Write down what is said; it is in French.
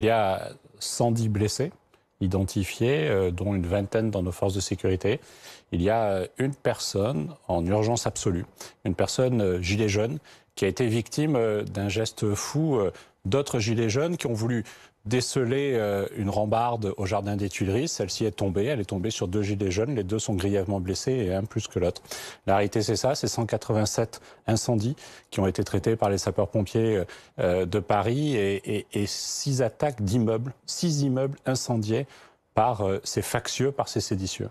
Il y a 110 blessés identifiés, euh, dont une vingtaine dans nos forces de sécurité. Il y a euh, une personne en urgence absolue, une personne euh, gilet jaune, qui a été victime d'un geste fou d'autres gilets jaunes qui ont voulu déceler euh, une rambarde au jardin des Tuileries. Celle-ci est tombée. Elle est tombée sur deux gilets jaunes. Les deux sont grièvement blessés et un plus que l'autre. La réalité, c'est ça. C'est 187 incendies qui ont été traités par les sapeurs-pompiers euh, euh, de Paris et, et, et six attaques d'immeubles, six immeubles incendiés par ces factieux, par ces séditieux.